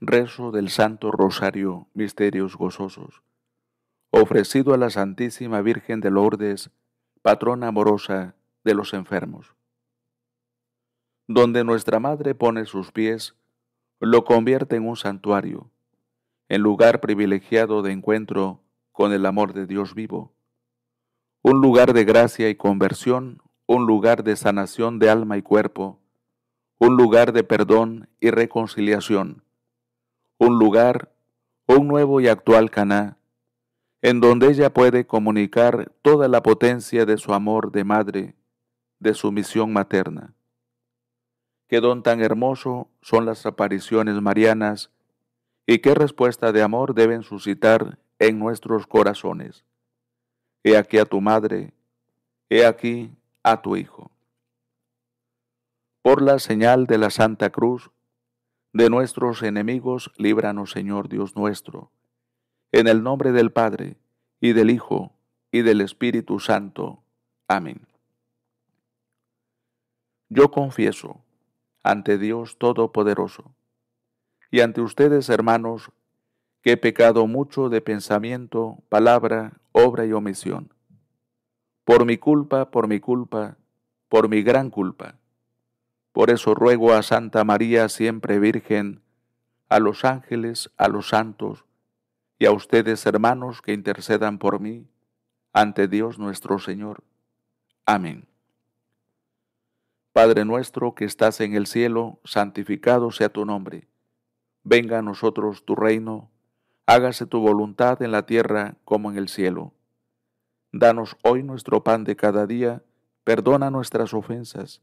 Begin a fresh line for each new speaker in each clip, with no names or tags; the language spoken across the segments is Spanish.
rezo del Santo Rosario, misterios gozosos, ofrecido a la Santísima Virgen de Lourdes, patrona amorosa de los enfermos. Donde nuestra Madre pone sus pies, lo convierte en un santuario, en lugar privilegiado de encuentro con el amor de Dios vivo, un lugar de gracia y conversión, un lugar de sanación de alma y cuerpo, un lugar de perdón y reconciliación, un lugar, un nuevo y actual Caná, en donde ella puede comunicar toda la potencia de su amor de madre, de su misión materna. Qué don tan hermoso son las apariciones marianas y qué respuesta de amor deben suscitar en nuestros corazones. He aquí a tu madre, he aquí a tu hijo. Por la señal de la Santa Cruz, de nuestros enemigos, líbranos, Señor Dios nuestro. En el nombre del Padre, y del Hijo, y del Espíritu Santo. Amén. Yo confieso ante Dios Todopoderoso, y ante ustedes, hermanos, que he pecado mucho de pensamiento, palabra, obra y omisión. Por mi culpa, por mi culpa, por mi gran culpa. Por eso ruego a Santa María, siempre Virgen, a los ángeles, a los santos, y a ustedes, hermanos, que intercedan por mí ante Dios nuestro Señor. Amén. Padre nuestro que estás en el cielo, santificado sea tu nombre. Venga a nosotros tu reino, hágase tu voluntad en la tierra como en el cielo. Danos hoy nuestro pan de cada día, perdona nuestras ofensas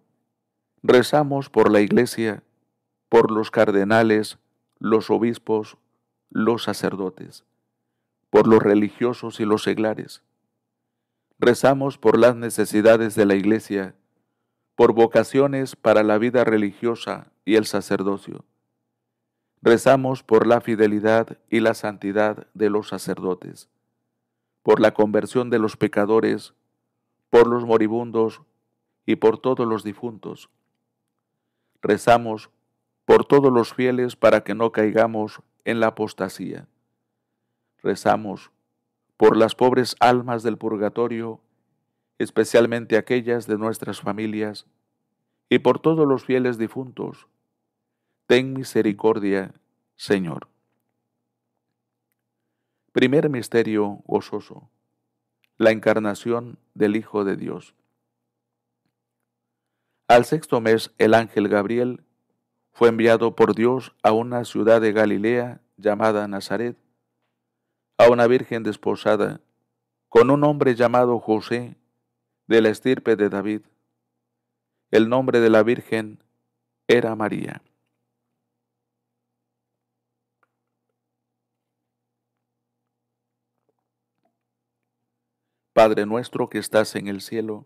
rezamos por la Iglesia, por los cardenales, los obispos, los sacerdotes, por los religiosos y los seglares. Rezamos por las necesidades de la Iglesia, por vocaciones para la vida religiosa y el sacerdocio. Rezamos por la fidelidad y la santidad de los sacerdotes, por la conversión de los pecadores, por los moribundos y por todos los difuntos rezamos por todos los fieles para que no caigamos en la apostasía. Rezamos por las pobres almas del purgatorio, especialmente aquellas de nuestras familias, y por todos los fieles difuntos. Ten misericordia, Señor. Primer misterio gozoso. La encarnación del Hijo de Dios. Al sexto mes el ángel Gabriel fue enviado por Dios a una ciudad de Galilea llamada Nazaret, a una virgen desposada con un hombre llamado José de la estirpe de David. El nombre de la virgen era María. Padre nuestro que estás en el cielo,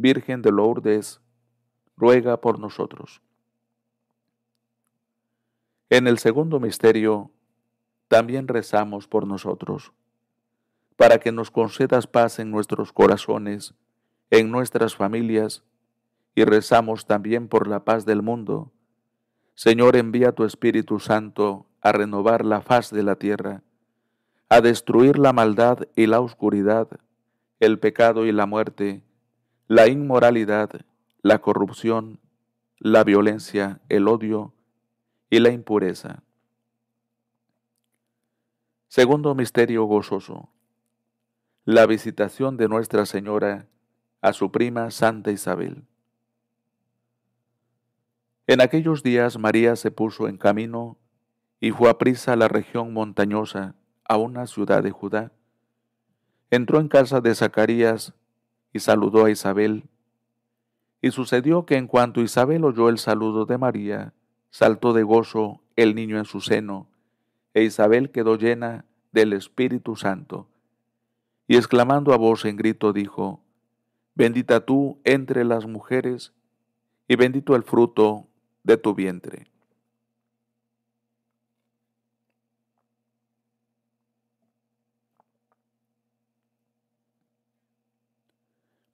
Virgen de Lourdes, ruega por nosotros. En el segundo misterio, también rezamos por nosotros, para que nos concedas paz en nuestros corazones, en nuestras familias, y rezamos también por la paz del mundo. Señor, envía tu Espíritu Santo a renovar la faz de la tierra, a destruir la maldad y la oscuridad, el pecado y la muerte, la inmoralidad, la corrupción, la violencia, el odio y la impureza. Segundo misterio gozoso. La visitación de Nuestra Señora a su prima Santa Isabel. En aquellos días María se puso en camino y fue a prisa a la región montañosa, a una ciudad de Judá. Entró en casa de Zacarías y saludó a Isabel. Y sucedió que en cuanto Isabel oyó el saludo de María, saltó de gozo el niño en su seno, e Isabel quedó llena del Espíritu Santo. Y exclamando a voz en grito dijo, Bendita tú entre las mujeres, y bendito el fruto de tu vientre.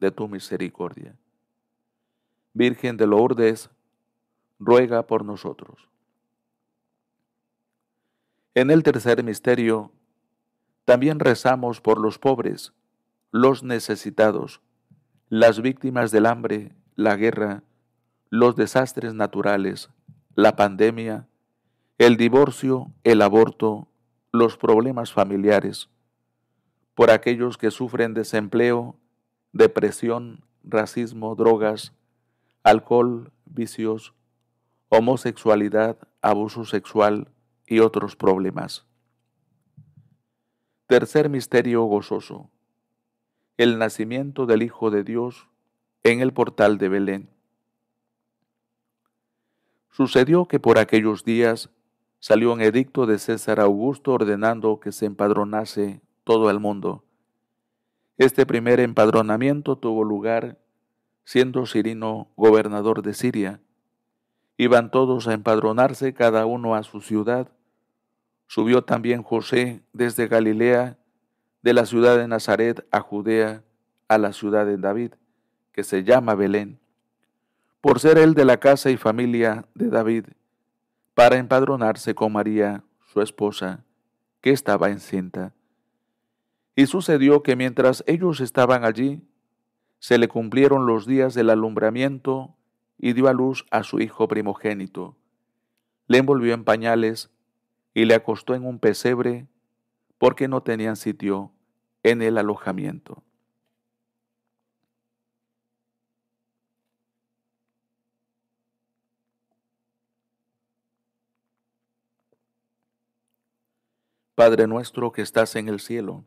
de tu misericordia. Virgen de Lourdes, ruega por nosotros. En el tercer misterio, también rezamos por los pobres, los necesitados, las víctimas del hambre, la guerra, los desastres naturales, la pandemia, el divorcio, el aborto, los problemas familiares, por aquellos que sufren desempleo depresión, racismo, drogas, alcohol, vicios, homosexualidad, abuso sexual y otros problemas. Tercer misterio gozoso. El nacimiento del Hijo de Dios en el portal de Belén. Sucedió que por aquellos días salió un edicto de César Augusto ordenando que se empadronase todo el mundo este primer empadronamiento tuvo lugar siendo Sirino gobernador de Siria. Iban todos a empadronarse, cada uno a su ciudad. Subió también José desde Galilea, de la ciudad de Nazaret a Judea, a la ciudad de David, que se llama Belén, por ser él de la casa y familia de David, para empadronarse con María, su esposa, que estaba encinta y sucedió que mientras ellos estaban allí, se le cumplieron los días del alumbramiento y dio a luz a su hijo primogénito. Le envolvió en pañales y le acostó en un pesebre porque no tenían sitio en el alojamiento. Padre nuestro que estás en el cielo,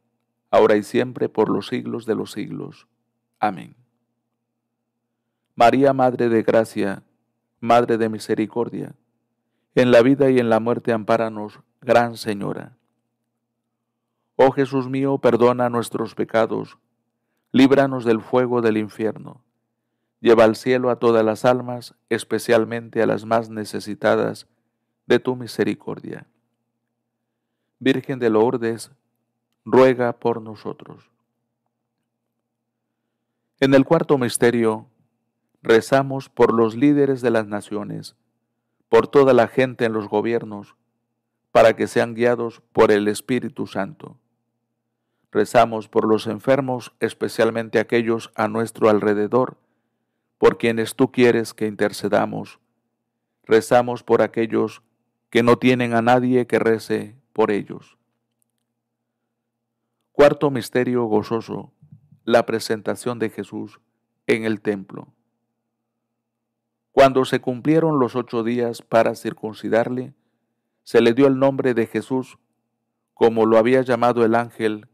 ahora y siempre, por los siglos de los siglos. Amén. María, Madre de Gracia, Madre de Misericordia, en la vida y en la muerte ampáranos, Gran Señora. Oh Jesús mío, perdona nuestros pecados, líbranos del fuego del infierno. Lleva al cielo a todas las almas, especialmente a las más necesitadas de tu misericordia. Virgen de Lourdes, ruega por nosotros. En el cuarto misterio, rezamos por los líderes de las naciones, por toda la gente en los gobiernos, para que sean guiados por el Espíritu Santo. Rezamos por los enfermos, especialmente aquellos a nuestro alrededor, por quienes tú quieres que intercedamos. Rezamos por aquellos que no tienen a nadie que rece por ellos. Cuarto misterio gozoso, la presentación de Jesús en el templo. Cuando se cumplieron los ocho días para circuncidarle, se le dio el nombre de Jesús, como lo había llamado el ángel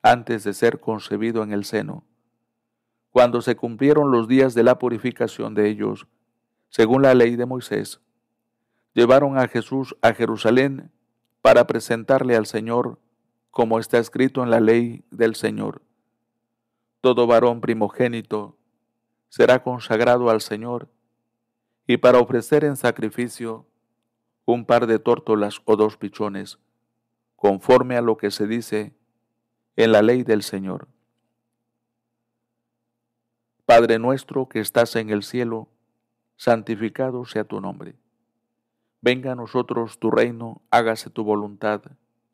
antes de ser concebido en el seno. Cuando se cumplieron los días de la purificación de ellos, según la ley de Moisés, llevaron a Jesús a Jerusalén para presentarle al Señor como está escrito en la ley del Señor. Todo varón primogénito será consagrado al Señor y para ofrecer en sacrificio un par de tórtolas o dos pichones, conforme a lo que se dice en la ley del Señor. Padre nuestro que estás en el cielo, santificado sea tu nombre. Venga a nosotros tu reino, hágase tu voluntad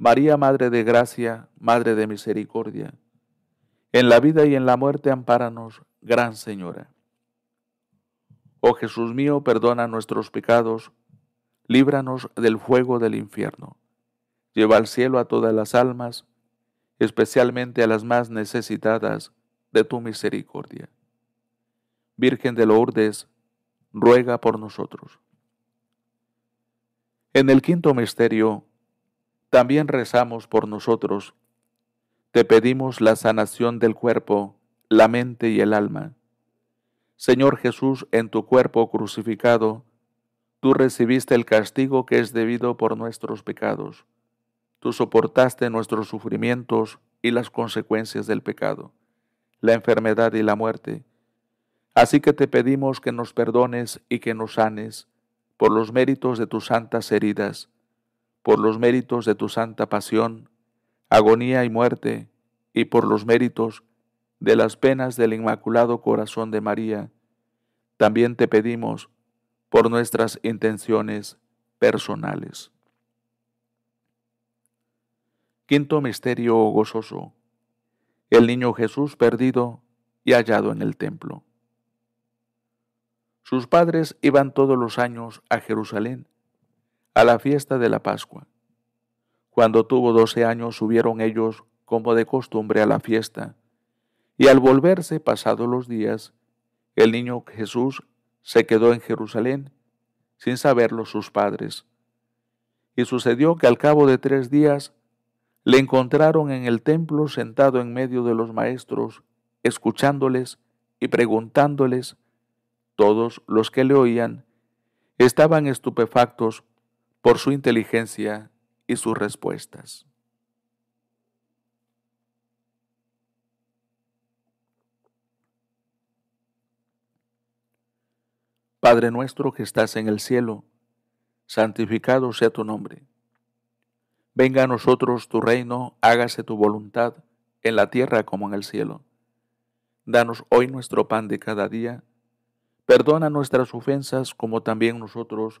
María, Madre de Gracia, Madre de Misericordia, en la vida y en la muerte, ampáranos, Gran Señora. Oh Jesús mío, perdona nuestros pecados, líbranos del fuego del infierno. Lleva al cielo a todas las almas, especialmente a las más necesitadas de tu misericordia. Virgen de Lourdes, ruega por nosotros. En el quinto misterio, también rezamos por nosotros. Te pedimos la sanación del cuerpo, la mente y el alma. Señor Jesús, en tu cuerpo crucificado, tú recibiste el castigo que es debido por nuestros pecados. Tú soportaste nuestros sufrimientos y las consecuencias del pecado, la enfermedad y la muerte. Así que te pedimos que nos perdones y que nos sanes por los méritos de tus santas heridas por los méritos de tu santa pasión, agonía y muerte, y por los méritos de las penas del Inmaculado Corazón de María, también te pedimos por nuestras intenciones personales. Quinto misterio gozoso. El niño Jesús perdido y hallado en el templo. Sus padres iban todos los años a Jerusalén a la fiesta de la Pascua. Cuando tuvo doce años subieron ellos como de costumbre a la fiesta, y al volverse pasados los días, el niño Jesús se quedó en Jerusalén, sin saberlo sus padres. Y sucedió que al cabo de tres días le encontraron en el templo sentado en medio de los maestros, escuchándoles y preguntándoles. Todos los que le oían estaban estupefactos por su inteligencia y sus respuestas. Padre nuestro que estás en el cielo, santificado sea tu nombre. Venga a nosotros tu reino, hágase tu voluntad, en la tierra como en el cielo. Danos hoy nuestro pan de cada día. Perdona nuestras ofensas como también nosotros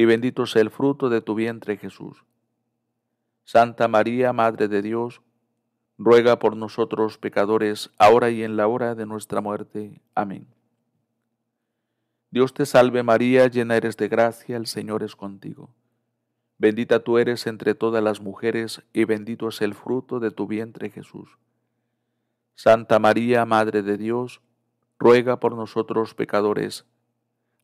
y bendito sea el fruto de tu vientre Jesús. Santa María, Madre de Dios, ruega por nosotros pecadores, ahora y en la hora de nuestra muerte. Amén. Dios te salve María, llena eres de gracia, el Señor es contigo. Bendita tú eres entre todas las mujeres, y bendito es el fruto de tu vientre Jesús. Santa María, Madre de Dios, ruega por nosotros pecadores,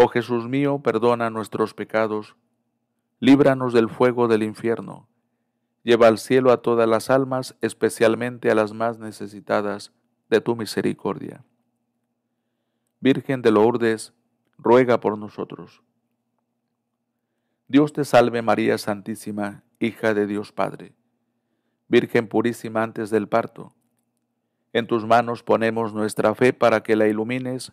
Oh Jesús mío, perdona nuestros pecados, líbranos del fuego del infierno, lleva al cielo a todas las almas, especialmente a las más necesitadas de tu misericordia. Virgen de Lourdes, ruega por nosotros. Dios te salve María Santísima, hija de Dios Padre, Virgen purísima antes del parto. En tus manos ponemos nuestra fe para que la ilumines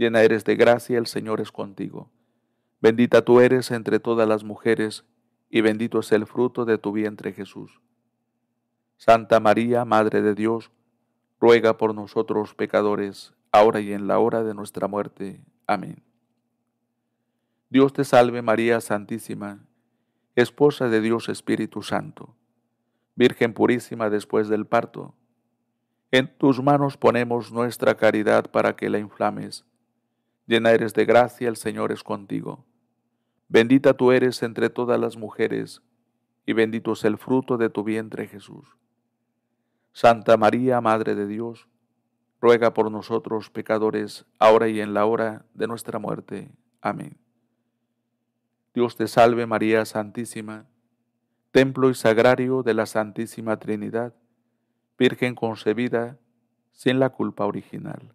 llena eres de gracia, el Señor es contigo. Bendita tú eres entre todas las mujeres, y bendito es el fruto de tu vientre Jesús. Santa María, Madre de Dios, ruega por nosotros pecadores, ahora y en la hora de nuestra muerte. Amén. Dios te salve María Santísima, Esposa de Dios Espíritu Santo, Virgen purísima después del parto. En tus manos ponemos nuestra caridad para que la inflames llena eres de gracia, el Señor es contigo. Bendita tú eres entre todas las mujeres, y bendito es el fruto de tu vientre Jesús. Santa María, Madre de Dios, ruega por nosotros pecadores, ahora y en la hora de nuestra muerte. Amén. Dios te salve María Santísima, templo y sagrario de la Santísima Trinidad, Virgen concebida sin la culpa original.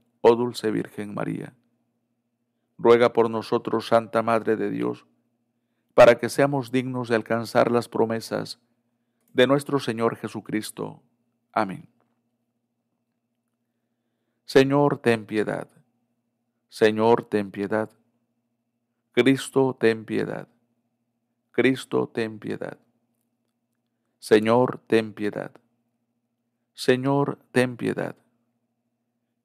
Oh Dulce Virgen María, ruega por nosotros, Santa Madre de Dios, para que seamos dignos de alcanzar las promesas de nuestro Señor Jesucristo. Amén. Señor, ten piedad. Señor, ten piedad. Cristo, ten piedad. Cristo, ten piedad. Señor, ten piedad. Señor, ten piedad.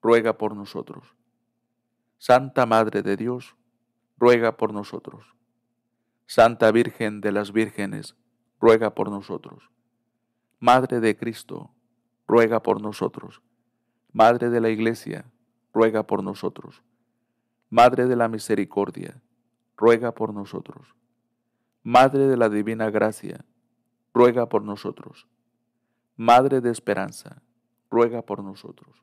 ruega por nosotros. Santa Madre de Dios, ruega por nosotros. Santa Virgen de las Vírgenes, ruega por nosotros. Madre de Cristo, ruega por nosotros. Madre de la Iglesia, ruega por nosotros. Madre de la Misericordia, ruega por nosotros. Madre de la Divina Gracia, ruega por nosotros. Madre de Esperanza, ruega por nosotros.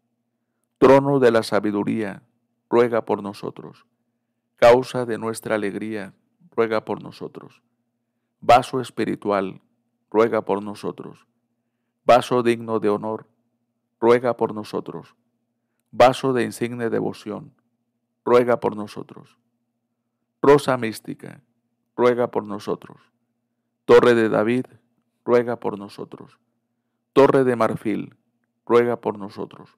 trono de la sabiduría, ruega por nosotros. Causa de nuestra alegría, ruega por nosotros. Vaso espiritual, ruega por nosotros. Vaso digno de honor, ruega por nosotros. Vaso de insigne devoción, ruega por nosotros. Rosa mística, ruega por nosotros. Torre de David, ruega por nosotros. Torre de marfil, ruega por nosotros.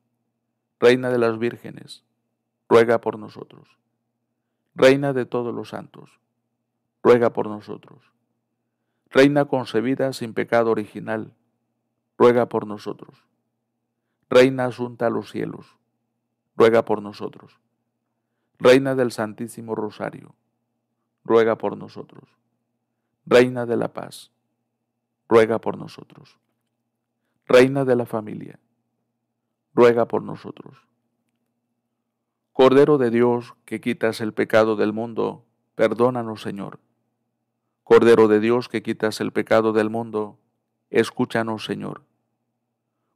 Reina de las vírgenes, ruega por nosotros. Reina de todos los santos, ruega por nosotros. Reina concebida sin pecado original, ruega por nosotros. Reina asunta a los cielos, ruega por nosotros. Reina del Santísimo Rosario, ruega por nosotros. Reina de la paz, ruega por nosotros. Reina de la familia, ruega por nosotros. Cordero de Dios, que quitas el pecado del mundo, perdónanos, Señor. Cordero de Dios, que quitas el pecado del mundo, escúchanos, Señor.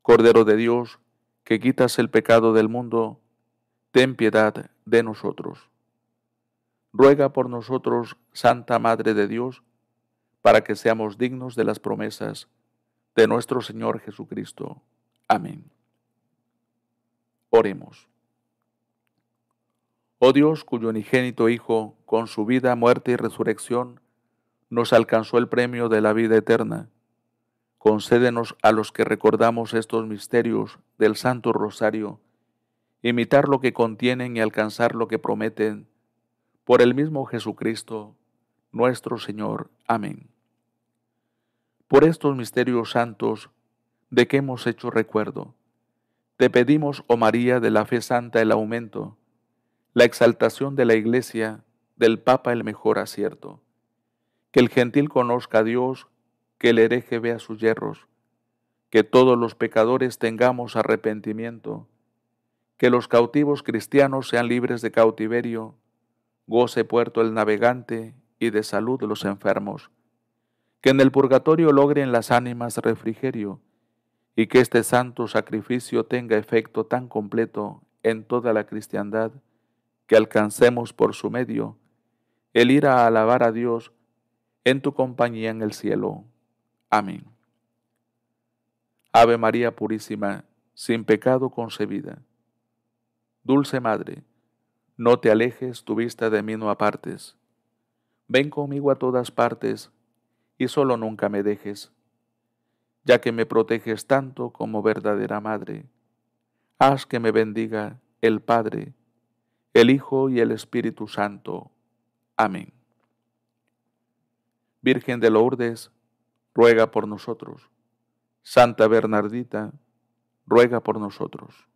Cordero de Dios, que quitas el pecado del mundo, ten piedad de nosotros. Ruega por nosotros, Santa Madre de Dios, para que seamos dignos de las promesas de nuestro Señor Jesucristo. Amén. Oremos. Oh Dios, cuyo unigénito Hijo, con su vida, muerte y resurrección, nos alcanzó el premio de la vida eterna, concédenos a los que recordamos estos misterios del Santo Rosario, imitar lo que contienen y alcanzar lo que prometen, por el mismo Jesucristo, nuestro Señor. Amén. Por estos misterios santos, de que hemos hecho recuerdo, te pedimos, oh María, de la fe santa el aumento, la exaltación de la Iglesia, del Papa el mejor acierto. Que el gentil conozca a Dios, que el hereje vea sus yerros, que todos los pecadores tengamos arrepentimiento, que los cautivos cristianos sean libres de cautiverio, goce puerto el navegante y de salud los enfermos, que en el purgatorio logren las ánimas refrigerio, y que este santo sacrificio tenga efecto tan completo en toda la cristiandad que alcancemos por su medio el ir a alabar a Dios en tu compañía en el cielo. Amén. Ave María Purísima, sin pecado concebida. Dulce Madre, no te alejes, tu vista de mí no apartes. Ven conmigo a todas partes, y solo nunca me dejes ya que me proteges tanto como verdadera madre. Haz que me bendiga el Padre, el Hijo y el Espíritu Santo. Amén. Virgen de Lourdes, ruega por nosotros. Santa Bernardita, ruega por nosotros.